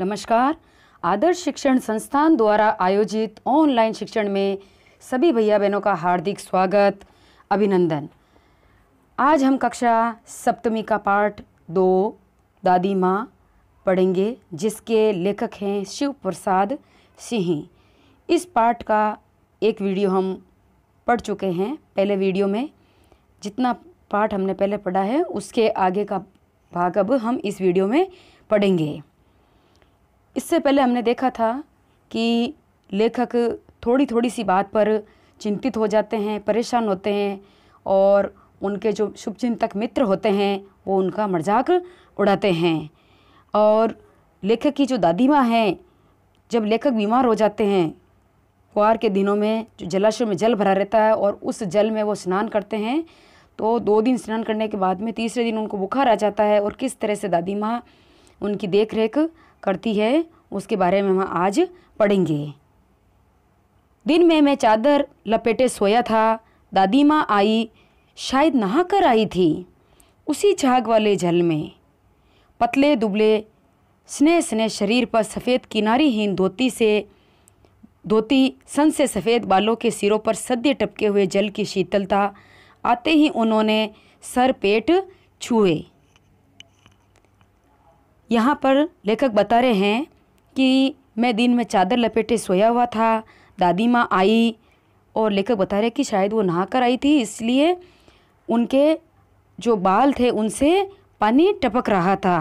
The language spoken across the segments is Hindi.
नमस्कार आदर्श शिक्षण संस्थान द्वारा आयोजित ऑनलाइन शिक्षण में सभी भैया बहनों का हार्दिक स्वागत अभिनंदन आज हम कक्षा सप्तमी का पाठ दो दादी माँ पढ़ेंगे जिसके लेखक हैं शिव प्रसाद सिंह इस पाठ का एक वीडियो हम पढ़ चुके हैं पहले वीडियो में जितना पाठ हमने पहले पढ़ा है उसके आगे का भाग अब हम इस वीडियो में पढ़ेंगे इससे पहले हमने देखा था कि लेखक थोड़ी थोड़ी सी बात पर चिंतित हो जाते हैं परेशान होते हैं और उनके जो शुभचिंतक मित्र होते हैं वो उनका मजाक उड़ाते हैं और लेखक की जो दादी माँ हैं जब लेखक बीमार हो जाते हैं कुआर के दिनों में जो जलाशय में जल भरा रहता है और उस जल में वो स्नान करते हैं तो दो दिन स्नान करने के बाद में तीसरे दिन उनको बुखार आ जाता है और किस तरह से दादी माँ उनकी देख रेख करती है उसके बारे में हम आज पढ़ेंगे दिन में मैं चादर लपेटे सोया था दादी माँ आई शायद नहा कर आई थी उसी झाग वाले जल में पतले दुबले स्नेह स्नेह शरीर पर सफ़ेद किनारीहीन धोती से धोती सन से सफ़ेद बालों के सिरों पर सद्य टपके हुए जल की शीतलता आते ही उन्होंने सर पेट छुए यहाँ पर लेखक बता रहे हैं कि मैं दिन में चादर लपेटे सोया हुआ था दादी माँ आई और लेखक बता रहे कि शायद वो नहा कर आई थी इसलिए उनके जो बाल थे उनसे पानी टपक रहा था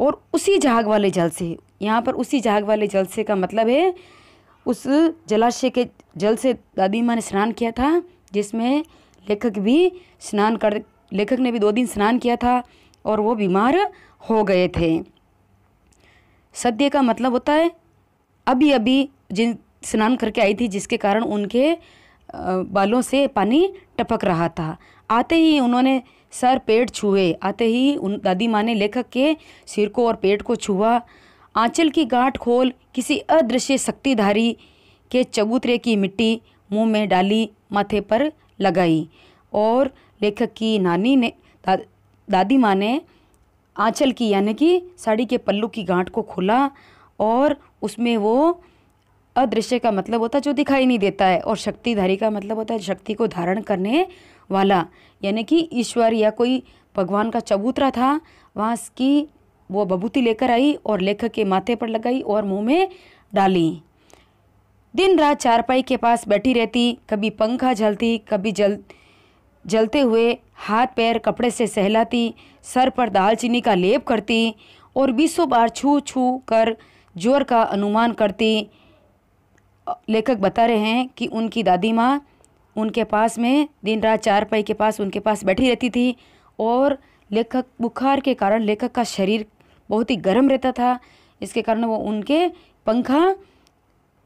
और उसी जहाग वाले जल से यहाँ पर उसी जहाग वाले जल से का मतलब है उस जलाशय के जल से दादी माँ ने स्नान किया था जिसमें लेखक भी स्नान कर लेखक ने भी दो दिन स्नान किया था और वो बीमार हो गए थे सद्य का मतलब होता है अभी अभी जिन स्नान करके आई थी जिसके कारण उनके बालों से पानी टपक रहा था आते ही उन्होंने सर पेट छुए आते ही उन दादी माँ ने लेखक के सिर को और पेट को छुआ आंचल की गांठ खोल किसी अदृश्य शक्तिधारी के चबूतरे की मिट्टी मुंह में डाली माथे पर लगाई और लेखक की नानी ने दादी माँ ने आँचल की यानी कि साड़ी के पल्लू की गांठ को खोला और उसमें वो अदृश्य का मतलब होता है जो दिखाई नहीं देता है और शक्तिधारी का मतलब होता है शक्ति को धारण करने वाला यानी कि ईश्वर या कोई भगवान का चबूतरा था वहाँ की वो बबूती लेकर आई और लेखक के माथे पर लगाई और मुंह में डाली दिन रात चारपाई के पास बैठी रहती कभी पंखा झलती कभी जल जलते हुए हाथ पैर कपड़े से सहलाती सर पर दालचीनी का लेप करती और बीसों बार छू छू कर जोर का अनुमान करती लेखक बता रहे हैं कि उनकी दादी माँ उनके पास में दिन रात चार पाई के पास उनके पास बैठी रहती थी और लेखक बुखार के कारण लेखक का शरीर बहुत ही गर्म रहता था इसके कारण वो उनके पंखा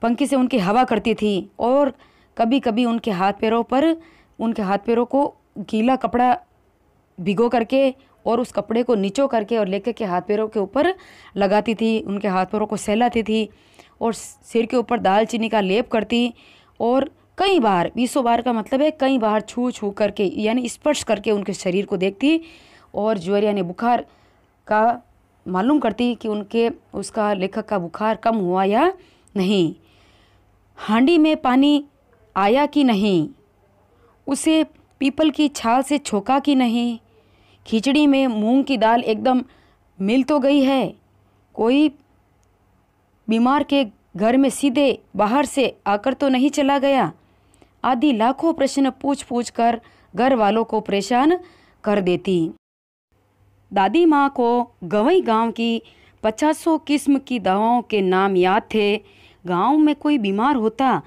पंखी से उनकी हवा करती थी और कभी कभी उनके हाथ पैरों पर उनके हाथ पैरों को गीला कपड़ा भिगो करके और उस कपड़े को नीचो करके और लेकर के हाथ पैरों के ऊपर लगाती थी उनके हाथ पैरों को सहलाती थी और सिर के ऊपर दालचीनी का लेप करती और कई बार बीसों बार का मतलब है कई बार छू छू करके यानी स्पर्श करके उनके शरीर को देखती और ज्वर यानी बुखार का मालूम करती कि उनके उसका लेखक का बुखार कम हुआ या नहीं हांडी में पानी आया कि नहीं उसे पीपल की छाल से छोका कि नहीं खिचड़ी में मूंग की दाल एकदम मिल तो गई है कोई बीमार के घर में सीधे बाहर से आकर तो नहीं चला गया आदि लाखों प्रश्न पूछ पूछ कर घर वालों को परेशान कर देती दादी माँ को गवई गांव की पचासों किस्म की दवाओं के नाम याद थे गांव में कोई बीमार होता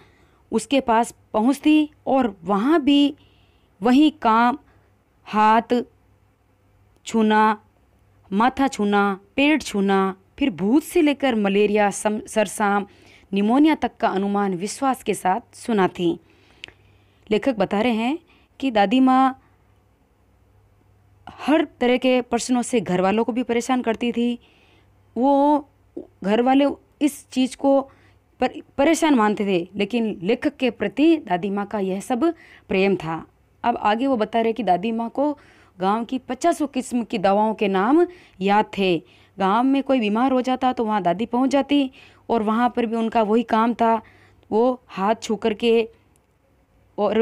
उसके पास पहुंचती और वहाँ भी वही काम हाथ छूना माथा छूना पेट छूना फिर भूत से लेकर मलेरिया सम सरसाम निमोनिया तक का अनुमान विश्वास के साथ सुना थी लेखक बता रहे हैं कि दादी माँ हर तरह के प्रश्नों से घर वालों को भी परेशान करती थी वो घर वाले इस चीज़ को पर परेशान मानते थे लेकिन लेखक के प्रति दादी माँ का यह सब प्रेम था अब आगे वो बता रहे कि दादी माँ को गांव की पचासों किस्म की दवाओं के नाम याद थे गांव में कोई बीमार हो जाता तो वहाँ दादी पहुँच जाती और वहाँ पर भी उनका वही काम था वो हाथ छू कर के और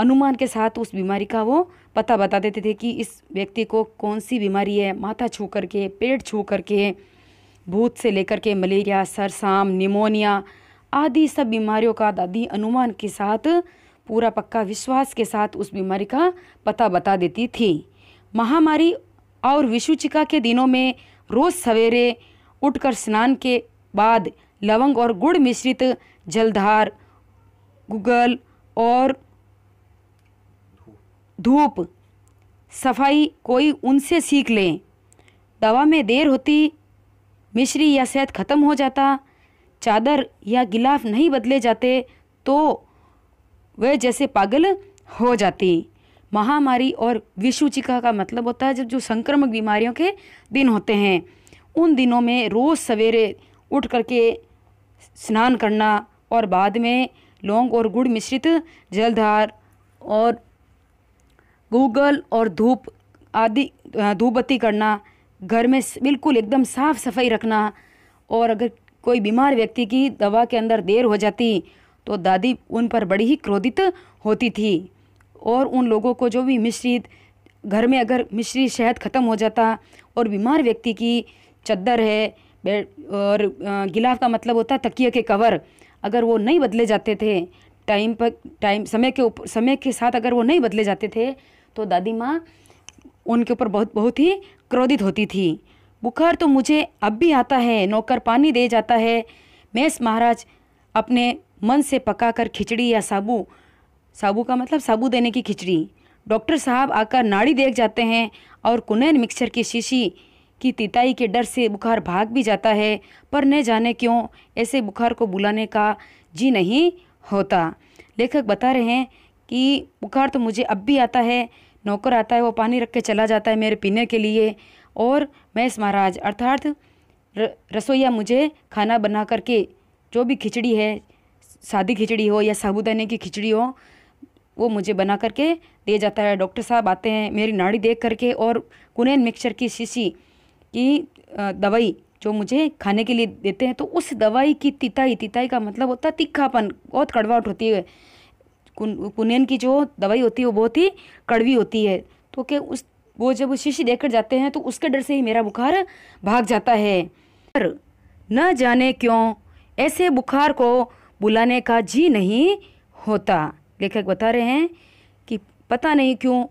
अनुमान के साथ उस बीमारी का वो पता बता देते थे कि इस व्यक्ति को कौन सी बीमारी है माथा छू करके पेट छू करके भूत से लेकर के मलेरिया सरसाम निमोनिया आदि सब बीमारियों का दादी अनुमान के साथ पूरा पक्का विश्वास के साथ उस बीमारी का पता बता देती थी महामारी और विशुचिका के दिनों में रोज़ सवेरे उठकर स्नान के बाद लवंग और गुड़ मिश्रित जलधार गुगल और धूप सफाई कोई उनसे सीख लें दवा में देर होती मिश्री या शहद ख़त्म हो जाता चादर या गिलाफ नहीं बदले जाते तो वह जैसे पागल हो जाती महामारी और विषुचिका का मतलब होता है जब जो संक्रमक बीमारियों के दिन होते हैं उन दिनों में रोज़ सवेरे उठ करके स्नान करना और बाद में लौंग और गुड़ मिश्रित जलधार और गूगल और धूप आदि धूपबत्ती करना घर में बिल्कुल एकदम साफ़ सफाई रखना और अगर कोई बीमार व्यक्ति की दवा के अंदर देर हो जाती तो दादी उन पर बड़ी ही क्रोधित होती थी और उन लोगों को जो भी मिश्रित घर में अगर मिश्री शहद ख़त्म हो जाता और बीमार व्यक्ति की चद्दर है बेड और गिलाफ का मतलब होता तकिए के कवर अगर वो नहीं बदले जाते थे टाइम पर टाइम समय के ऊपर समय के साथ अगर वो नहीं बदले जाते थे तो दादी माँ उनके ऊपर बहुत बहुत ही क्रोधित होती थी बुखार तो मुझे अब भी आता है नौकर पानी दे जाता है मेस महाराज अपने मन से पकाकर खिचड़ी या साबू साबू का मतलब साबू देने की खिचड़ी डॉक्टर साहब आकर नाड़ी देख जाते हैं और कुनैन मिक्सचर की शीशी की तिताई के डर से बुखार भाग भी जाता है पर न जाने क्यों ऐसे बुखार को बुलाने का जी नहीं होता लेखक बता रहे हैं कि बुखार तो मुझे अब भी आता है नौकर आता है वो पानी रख के चला जाता है मेरे पीने के लिए और मैं इस महाराज अर्थात रसोईया मुझे खाना बना करके जो भी खिचड़ी है सादी खिचड़ी हो या साबुदाने की खिचड़ी हो वो मुझे बना करके दे जाता है डॉक्टर साहब आते हैं मेरी नाड़ी देख करके और कुनेन मिक्सचर की शीशी की दवाई जो मुझे खाने के लिए देते हैं तो उस दवाई की तिताई तिताई का मतलब होता है तीखापन बहुत कड़वाहट होती है कुनियन की जो दवाई होती है वो बहुत ही कड़वी होती है तो कि उस वो जब शीशी देकर जाते हैं तो उसके डर से ही मेरा बुखार भाग जाता है पर न जाने क्यों ऐसे बुखार को बुलाने का जी नहीं होता लेखक बता रहे हैं कि पता नहीं क्यों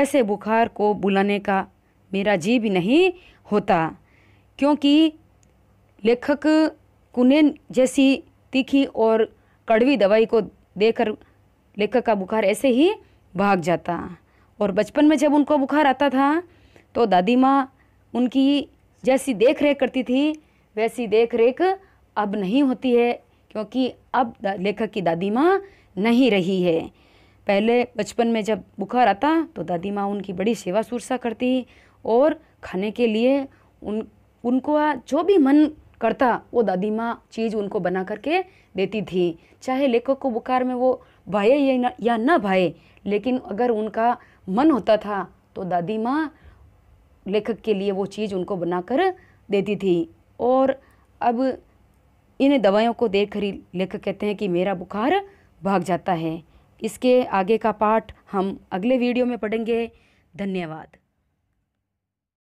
ऐसे बुखार को बुलाने का मेरा जी भी नहीं होता क्योंकि लेखक कुनेन जैसी तीखी और कड़वी दवाई को देकर लेखक का बुखार ऐसे ही भाग जाता और बचपन में जब उनको बुखार आता था तो दादी माँ उनकी जैसी देख रेख करती थी वैसी देख रेख अब नहीं होती है क्योंकि अब लेखक की दादी माँ नहीं रही है पहले बचपन में जब बुखार आता तो दादी माँ उनकी बड़ी सेवा सुरसा करती और खाने के लिए उन उनको जो भी मन करता वो दादी माँ चीज़ उनको बना करके देती थी चाहे लेखक को बुखार में वो भाए या ना भाए लेकिन अगर उनका मन होता था तो दादी माँ लेखक के लिए वो चीज़ उनको बनाकर देती थी और अब इन दवाइयों को देख कर ही लेखक कहते हैं कि मेरा बुखार भाग जाता है इसके आगे का पाठ हम अगले वीडियो में पढ़ेंगे धन्यवाद